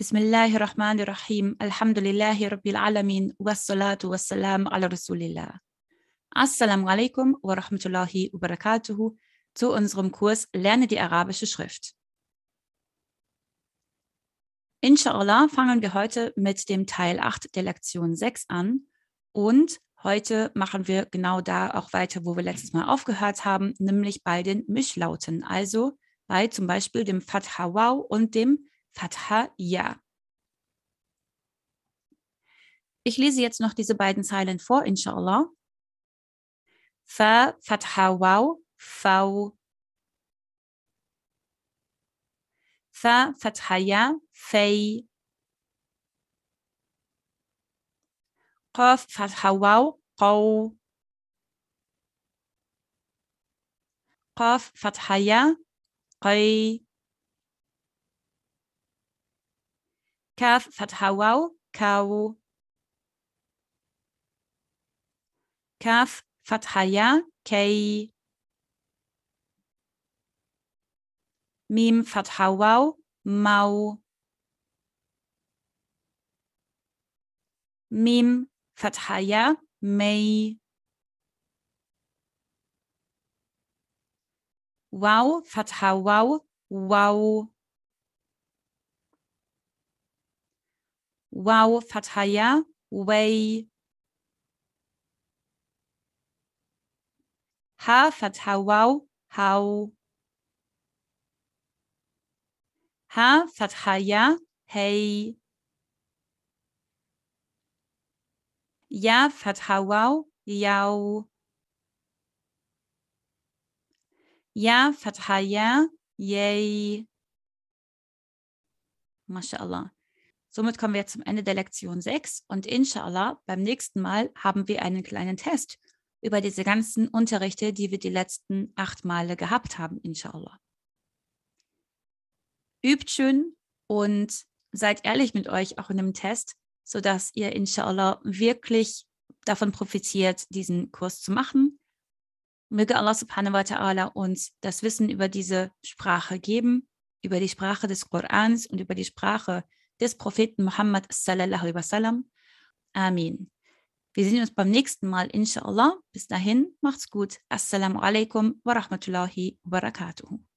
Bismillahir Rahmanir Rahim, Alhamdulillahi Rabbil Alamin, wassalatu wassalam ala Rasulillah. Assalamu alaikum wa rahmatullahi wa barakatuhu zu unserem Kurs Lerne die arabische Schrift. Inshallah fangen wir heute mit dem Teil 8 der Lektion 6 an und heute machen wir genau da auch weiter, wo wir letztes Mal aufgehört haben, nämlich bei den Mischlauten, also bei zum Beispiel dem Fatha Wow und dem Fatha Ja. Ich lese jetzt noch diese beiden Zeilen vor, inshallah. Fa, Fatha Wow, Fau. Fa, Fatha Ja, Fei. قاف فتحة واو قو قاف فتحة يا قي كاف فتحة واو كاو كاف فتحة يا كي ميم فتحة واو ماو ميم فتحة يا مي واو فتحة واو واو Wow Fataya Way Ha fat Wow How Ha fat Fataya Hey Ya fat Wow Yao Ya fat Fataya Yay Masha'Allah. Somit kommen wir zum Ende der Lektion 6 und inshallah, beim nächsten Mal haben wir einen kleinen Test über diese ganzen Unterrichte, die wir die letzten acht Male gehabt haben, inshallah. Übt schön und seid ehrlich mit euch auch in dem Test, sodass ihr inshallah wirklich davon profitiert, diesen Kurs zu machen. Möge Allah subhanahu wa ta'ala uns das Wissen über diese Sprache geben, über die Sprache des Korans und über die Sprache des des Propheten Muhammad sallallahu alaihi wasallam. Amin. Wir sehen uns beim nächsten Mal, inshallah. Bis dahin, macht's gut. Assalamu alaikum wa rahmatullahi wa barakatuhu.